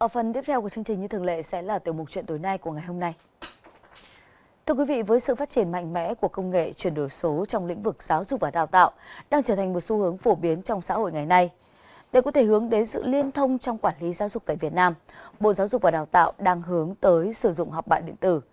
Ở phần tiếp theo của chương trình như thường lệ sẽ là tiểu mục chuyện tối nay của ngày hôm nay. Thưa quý vị, với sự phát triển mạnh mẽ của công nghệ chuyển đổi số trong lĩnh vực giáo dục và đào tạo đang trở thành một xu hướng phổ biến trong xã hội ngày nay. Để có thể hướng đến sự liên thông trong quản lý giáo dục tại Việt Nam, Bộ Giáo dục và Đào tạo đang hướng tới sử dụng học bạ điện tử –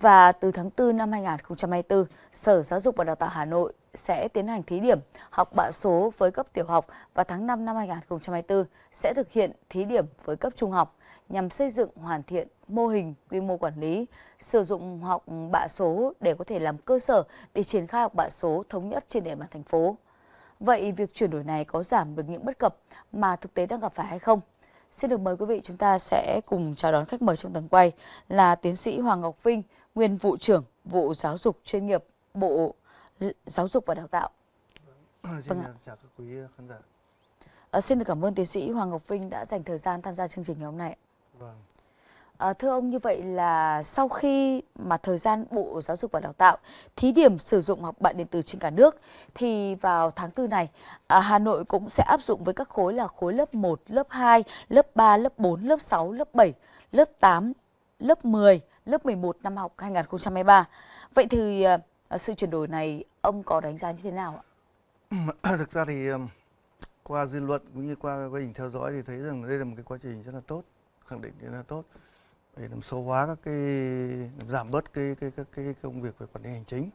và từ tháng 4 năm 2024, Sở Giáo dục và Đào tạo Hà Nội sẽ tiến hành thí điểm học bạ số với cấp tiểu học và tháng 5 năm 2024 sẽ thực hiện thí điểm với cấp trung học nhằm xây dựng hoàn thiện mô hình quy mô quản lý, sử dụng học bạ số để có thể làm cơ sở để triển khai học bạ số thống nhất trên địa bàn thành phố. Vậy việc chuyển đổi này có giảm được những bất cập mà thực tế đang gặp phải hay không? Xin được mời quý vị chúng ta sẽ cùng chào đón khách mời trong tầng quay là tiến sĩ Hoàng Ngọc Vinh, nguyên vụ trưởng vụ giáo dục chuyên nghiệp Bộ Giáo dục và Đào tạo. Vâng, xin vâng chào các quý khán giả. À, xin được cảm ơn tiến sĩ Hoàng Ngọc Vinh đã dành thời gian tham gia chương trình ngày hôm nay. Vâng. À, thưa ông như vậy là sau khi mà thời gian Bộ Giáo dục và Đào tạo thí điểm sử dụng học bạ điện tử trên cả nước thì vào tháng 4 này à, Hà Nội cũng sẽ áp dụng với các khối là khối lớp 1, lớp 2, lớp 3, lớp 4, lớp 6, lớp 7, lớp 8, lớp 10, lớp 11 năm học 2023. Vậy thì à, sự chuyển đổi này ông có đánh giá như thế nào ạ? Thực ra thì qua dư luận cũng như qua quá trình theo dõi thì thấy rằng đây là một cái quá trình rất là tốt khẳng định rất là tốt để làm số hóa các cái làm giảm bớt cái cái các cái công việc về quản lý hành chính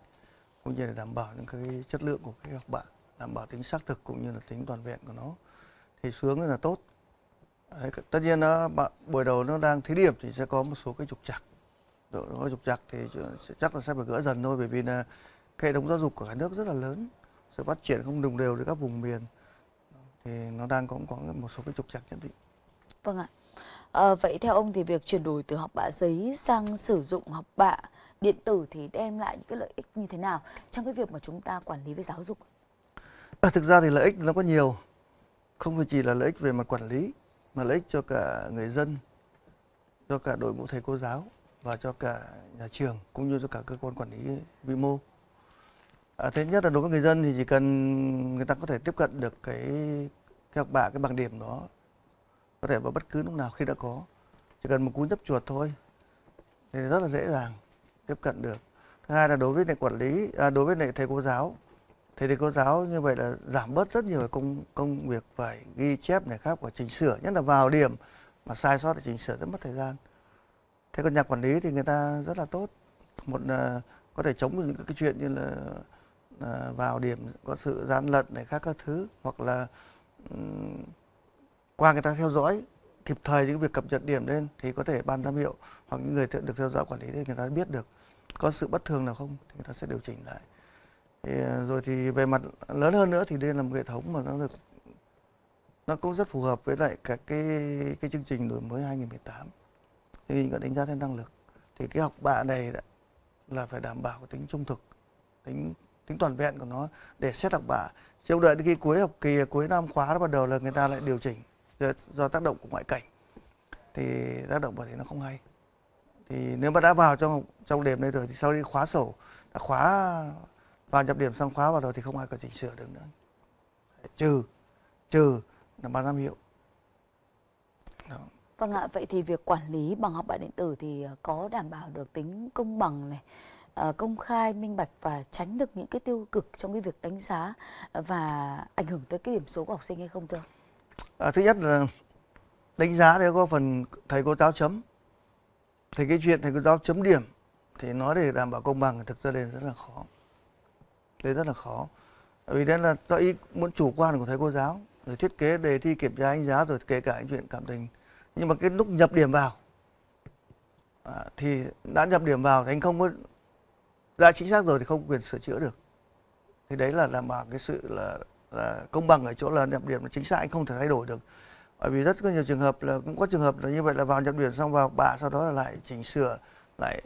cũng như là đảm bảo những cái chất lượng của cái học bạ đảm bảo tính xác thực cũng như là tính toàn vẹn của nó thì rất là tốt Đấy, tất nhiên nó buổi đầu nó đang thí điểm thì sẽ có một số cái trục trặc nó trục trặc thì chắc là sẽ phải gỡ dần thôi bởi vì là hệ thống giáo dục của cả nước rất là lớn sự phát triển không đồng đều giữa các vùng miền thì nó đang cũng có một số cái trục trặc nhất định vâng ạ À, vậy theo ông thì việc chuyển đổi từ học bạ giấy sang sử dụng học bạ điện tử thì đem lại những cái lợi ích như thế nào trong cái việc mà chúng ta quản lý với giáo dục? À, thực ra thì lợi ích nó có nhiều, không phải chỉ là lợi ích về mặt quản lý mà lợi ích cho cả người dân, cho cả đội ngũ thầy cô giáo và cho cả nhà trường cũng như cho cả cơ quan quản lý vĩ mô. À, thứ nhất là đối với người dân thì chỉ cần người ta có thể tiếp cận được cái, cái học bạ cái bằng điểm đó có thể vào bất cứ lúc nào khi đã có chỉ cần một cú nhấp chuột thôi thì rất là dễ dàng tiếp cận được thứ hai là đối với lại quản lý à, đối với lại thầy cô giáo thì thầy cô giáo như vậy là giảm bớt rất nhiều công công việc phải ghi chép này khác và chỉnh sửa nhất là vào điểm mà sai sót thì chỉnh sửa rất mất thời gian thế còn nhà quản lý thì người ta rất là tốt một là có thể chống được những cái chuyện như là à, vào điểm có sự gian lận này khác các thứ hoặc là um, qua người ta theo dõi kịp thời những việc cập nhật điểm lên thì có thể ban giám hiệu hoặc những người được theo dõi quản lý thì người ta biết được có sự bất thường nào không thì người ta sẽ điều chỉnh lại thì, à, rồi thì về mặt lớn hơn nữa thì đây là một hệ thống mà nó được nó cũng rất phù hợp với lại các cái cái chương trình đổi mới 2018 thì mình đánh giá thêm năng lực thì cái học bạ này là phải đảm bảo tính trung thực tính tính toàn vẹn của nó để xét học bạ chứ không đợi đến khi cuối học kỳ cuối năm khóa nó bắt đầu là người ta lại điều chỉnh do, do tác động của ngoại cảnh thì tác động vào thì nó không hay thì nếu mà đã vào trong trong điểm đây rồi thì sau khi khóa sổ đã khóa vào nhập điểm xong khóa vào rồi thì không ai có chỉnh sửa được nữa trừ trừ là ban giám hiệu Đó. vâng ạ vậy thì việc quản lý bằng học bạ điện tử thì ờ, có đảm bảo được tính công bằng này ờ, công khai minh bạch và tránh được những cái tiêu cực trong cái việc đánh giá và ảnh hưởng tới cái điểm số của học sinh hay không thưa ông à, thứ nhất là đánh giá thì có phần thầy cô giáo chấm thì cái chuyện thầy cô giáo chấm điểm thì nói để đảm bảo công bằng thực ra đây rất là khó đây rất là khó vì đây là do ý muốn chủ quan của thầy cô giáo rồi thiết kế đề thi kiểm tra đánh giá rồi kể cả những chuyện cảm tình nhưng mà cái lúc nhập điểm vào à, thì đã nhập điểm vào thì anh không có đã chính xác rồi thì không quyền sửa chữa được thì đấy là đảm bảo cái sự là là công bằng ở chỗ là nhập điểm là chính xác anh không thể thay đổi được bởi vì rất có nhiều trường hợp là cũng có trường hợp là như vậy là vào nhập điểm xong vào học bạ sau đó là lại chỉnh sửa lại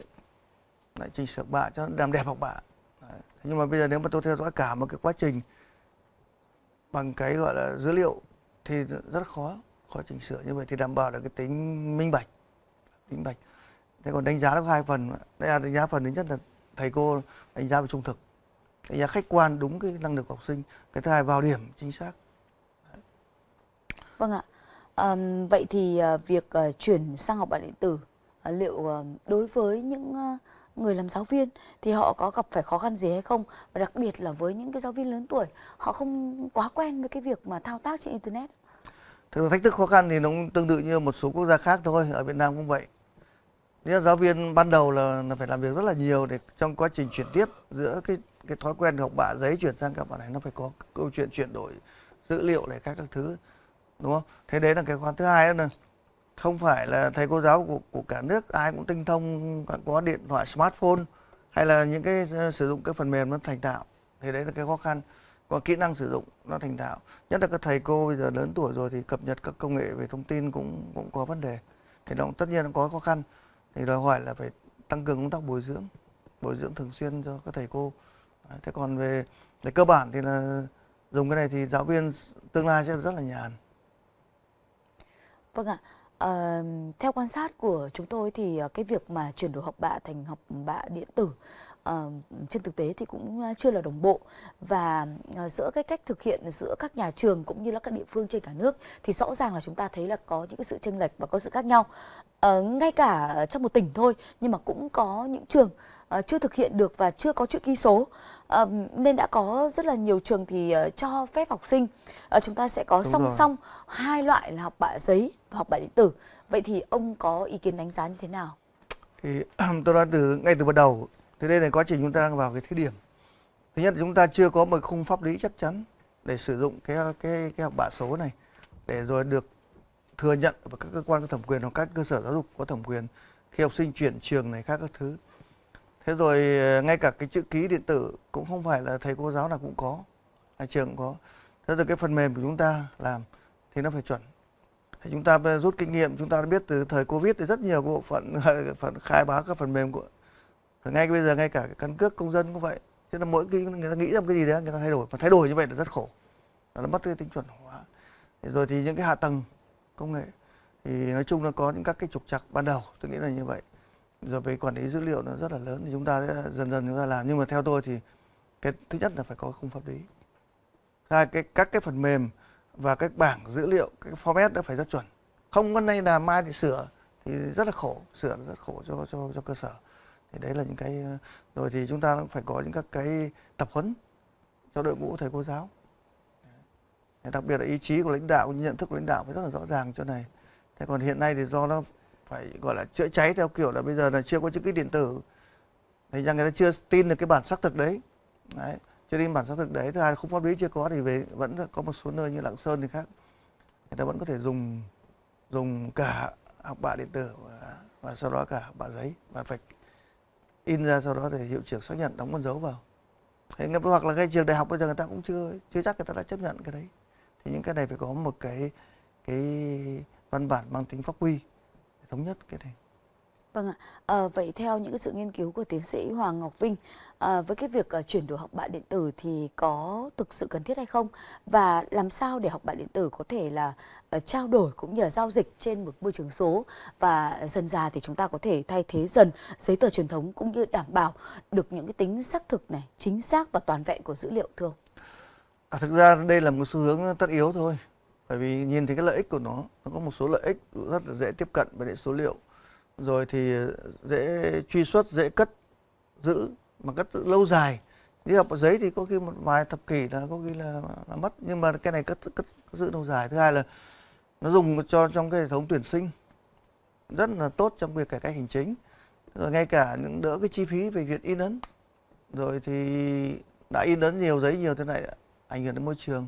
lại chỉnh sửa bạ cho làm đẹp học bạ Đấy. nhưng mà bây giờ nếu mà tôi theo dõi cả một cái quá trình bằng cái gọi là dữ liệu thì rất khó khó chỉnh sửa như vậy thì đảm bảo được cái tính minh bạch minh bạch thế còn đánh giá nó có hai phần đây là đánh giá phần thứ nhất là thầy cô đánh giá về trung thực đánh giá khách quan đúng cái năng lực học sinh cái thứ hai vào điểm chính xác vâng ạ à, vậy thì ờ, việc ờ, chuyển sang học bản điện tử ờ, liệu đối với những người làm giáo viên thì họ có gặp phải khó khăn gì hay không và đặc biệt là với những cái giáo viên lớn tuổi họ không quá quen với cái việc mà thao tác trên internet thực ra thách thức khó khăn thì nó cũng tương tự như một số quốc gia khác thôi ở Việt Nam cũng vậy nếu giáo viên ban đầu là, là phải làm việc rất là nhiều để trong quá trình chuyển tiếp giữa cái cái thói quen học bạ giấy chuyển sang các bạn này nó phải có câu chuyện chuyển đổi dữ liệu này các các thứ đúng không thế đấy là cái khoản thứ hai đó là không phải là thầy cô giáo của, của cả nước ai cũng tinh thông có điện thoại smartphone hay là những cái ờ, sử dụng cái phần mềm nó thành thạo thì đấy là cái khó khăn còn kỹ năng sử dụng nó thành thạo nhất là các thầy cô bây giờ lớn tuổi rồi thì cập nhật các công nghệ về thông tin cũng cũng có vấn đề thì nó tất nhiên nó có khó khăn thì đòi hỏi là phải tăng cường công tác bồi dưỡng bồi dưỡng thường xuyên cho các thầy cô thế còn về về cơ bản thì là dùng cái này thì giáo viên tương lai sẽ rất là nhàn vâng ạ à, theo quan sát của chúng tôi thì ờ, cái việc mà chuyển đổi học bạ thành học bạ điện tử Uh, trên thực tế thì cũng chưa là đồng bộ và uh, giữa cái cách thực hiện giữa các nhà trường cũng như là các địa phương trên cả nước thì rõ ràng là chúng ta thấy là có những cái sự chênh lệch và có sự khác nhau uh, ngay cả trong một tỉnh thôi nhưng mà cũng có những trường Ờ, chưa thực hiện được và chưa có chữ ký số ờ, nên đã có rất là nhiều trường thì ờ, cho phép học sinh chúng ta sẽ có Đúng song rồi. song hai loại là học bạ giấy và học bạ điện tử vậy thì ông có ý kiến đánh giá như thế nào thì tôi đoán từ ngay từ bắt đầu thì đây là quá trình chúng ta đang vào cái thí điểm thứ nhất là chúng ta chưa có một khung pháp lý chắc chắn để sử dụng cái cái cái học bạ số này để rồi được thừa nhận và các cơ quan có thẩm quyền hoặc các cơ sở giáo dục có thẩm quyền khi học sinh chuyển trường này khác các thứ thế rồi ờ, ngay cả cái chữ ký điện tử cũng không phải là thầy cô giáo nào cũng có nhà trường cũng có thế rồi cái phần mềm của chúng ta làm thì nó phải chuẩn thì chúng ta rút kinh nghiệm chúng ta đã biết từ thời covid thì rất nhiều bộ phận phần khai báo các phần mềm của ngay bây giờ ngay cả cái căn cước công dân cũng vậy chứ là mỗi khi người ta nghĩ ra cái gì đấy người ta thay đổi mà thay đổi như vậy là rất khổ nó mất cái tính chuẩn hóa rồi thì những cái hạ tầng công nghệ thì nói chung là có những các cái trục trặc ban đầu tôi nghĩ là như vậy rồi về quản lý dữ liệu nó rất là lớn thì chúng ta sẽ dần dần chúng ta làm nhưng mà theo tôi thì cái thứ nhất là phải có khung pháp lý hai cái các cái phần mềm và cái bảng dữ liệu cái format đã phải rất chuẩn không có nay là mai thì sửa thì rất là khổ sửa rất khổ cho cho cho cơ sở thì đấy là những cái rồi thì chúng ta cũng phải có những các cái tập huấn cho đội ngũ thầy cô giáo đặc biệt là ý chí của lãnh đạo nhận thức của lãnh đạo phải rất là rõ ràng chỗ này thế còn hiện nay thì do nó phải gọi là chữa cháy theo kiểu là bây giờ là chưa có chữ ký điện tử thì ra người ta chưa tin được cái bản xác thực đấy đấy cho nên bản xác thực đấy thứ hai là không pháp lý chưa có thì về vẫn có một số nơi như lạng sơn thì khác người ta vẫn có thể dùng dùng cả học bạ điện tử và, và sau đó cả học bạ giấy và phải in ra sau đó để hiệu trưởng xác nhận đóng con dấu vào thế hoặc là cái trường đại học bây giờ người ta cũng chưa chưa chắc người ta đã chấp nhận cái đấy thì những cái này phải có một cái cái văn bản mang tính pháp quy thống nhất cái này Vâng ạ, à, vậy theo những sự nghiên cứu của tiến sĩ Hoàng Ngọc Vinh à, với cái việc ờ, chuyển đổi học bạ điện tử thì có thực sự cần thiết hay không và làm sao để học bạ điện tử có thể là trao đổi cũng như là giao dịch trên một môi trường số và dần ra thì chúng ta có thể thay thế dần giấy tờ truyền thống cũng như đảm bảo được những cái tính xác thực này, chính xác và toàn vẹn của dữ liệu thưa ông? À, thực ra đây là một xu hướng tất yếu thôi bởi vì nhìn thấy cái lợi ích của nó nó có một số lợi ích rất là dễ tiếp cận với số liệu rồi thì dễ truy xuất dễ cất giữ mà cất giữ lâu dài như học giấy thì có khi một vài thập kỷ là có khi là, là mất nhưng mà cái này cất, cất, cất giữ lâu dài thứ hai là nó dùng cho trong cái hệ thống tuyển sinh rất là tốt trong việc cải cách hành chính rồi ngay cả những đỡ cái chi phí về việc in ấn rồi thì đã in ấn nhiều giấy nhiều thế này ảnh hưởng đến môi trường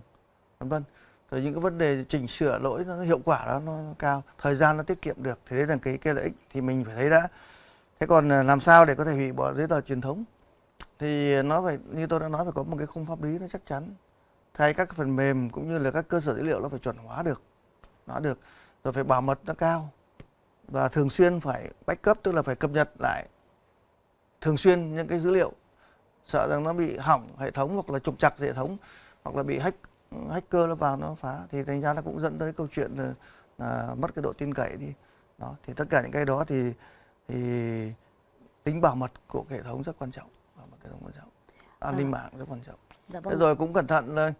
vân vân rồi những cái vấn đề chỉnh sửa lỗi nó hiệu quả đó nó cao thời gian nó tiết kiệm được thì đấy là cái cái lợi ích thì mình phải thấy đã thế còn à, làm sao để có thể hủy bỏ giấy tờ truyền thống thì nó phải như tôi đã nói phải có một cái khung pháp lý nó chắc chắn thay các phần mềm cũng như là các cơ sở dữ liệu nó phải chuẩn hóa được nó được rồi phải bảo mật nó cao và thường xuyên phải backup tức là phải cập nhật lại thường xuyên những cái dữ liệu sợ rằng nó bị hỏng hệ thống hoặc là trục trặc hệ thống hoặc là bị hack hacker nó vào nó phá thì thành ra nó cũng dẫn tới câu chuyện là, mất cái độ tin cậy đi đó thì tất cả những cái đó thì thì tính bảo mật của hệ thống rất quan trọng bảo mật hệ thống quan trọng an ninh à. à. mạng rất quan trọng dạ vâng. Thế rồi cũng cẩn thận là,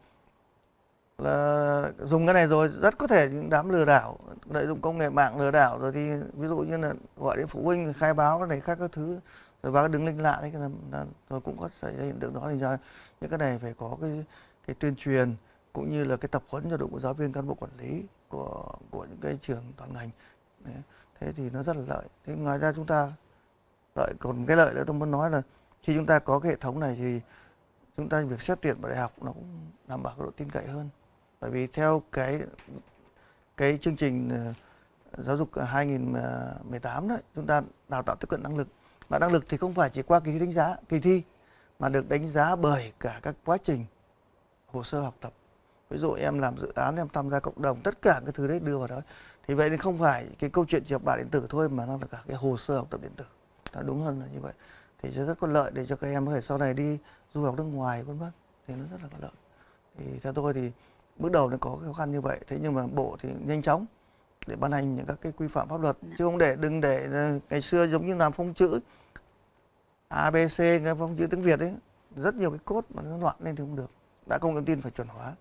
là dùng cái này rồi rất có thể những đám lừa đảo lợi dụng công nghệ mạng lừa đảo rồi thì ví dụ như là gọi đến phụ huynh khai báo cái này khác các thứ rồi vào cái đường link lạ đấy là, là, rồi cũng có xảy ra hiện tượng đó thì ra những cái này phải có cái cái tuyên truyền cũng như là cái tập huấn cho đội ngũ giáo viên cán bộ quản lý của của những cái trường toàn ngành thế thì nó rất là lợi thế ngoài ra chúng ta lợi còn một cái lợi nữa tôi muốn nói là khi chúng ta có cái hệ thống này thì chúng ta việc xét tuyển vào đại học nó cũng đảm bảo cái độ tin cậy hơn bởi vì theo cái cái chương trình ờ, giáo dục 2018 đấy chúng ta đào tạo tiếp cận năng lực mà năng lực thì không phải chỉ qua kỳ thi đánh giá kỳ thi mà được đánh giá bởi cả các quá trình hồ sơ học tập ví dụ em làm dự án em tham gia cộng đồng tất cả cái thứ đấy đưa vào đó thì vậy thì không phải cái câu chuyện chỉ bản điện tử thôi mà nó là cả cái hồ sơ học tập điện tử là đúng hơn là như vậy thì sẽ rất có lợi để cho các em có thể sau này đi du học nước ngoài vân vân thì nó rất là có lợi thì theo tôi thì bước đầu nó có khó khăn như vậy thế nhưng mà bộ thì nhanh chóng để ban hành những các cái quy phạm pháp luật dạ. chứ không để đừng để ờ, ngày xưa giống như làm phông chữ abc cái phông chữ tiếng việt ấy rất nhiều cái cốt mà nó loạn lên thì không được đã công nghệ tin phải chuẩn hóa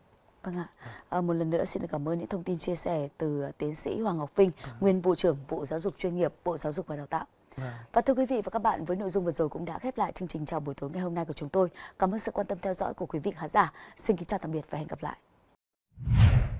Vâng ạ. À, một lần nữa xin được cảm ơn những thông tin chia sẻ từ ờ, tiến sĩ Hoàng Ngọc Vinh, à. nguyên Bộ trưởng Bộ Giáo dục chuyên nghiệp, Bộ Giáo dục và Đào tạo. À. Và thưa quý vị và các bạn, với nội dung vừa rồi cũng đã khép lại chương trình chào buổi tối ngày hôm nay của chúng tôi. Cảm ơn sự quan tâm theo dõi của quý vị khán giả. Xin kính chào tạm biệt và hẹn gặp lại.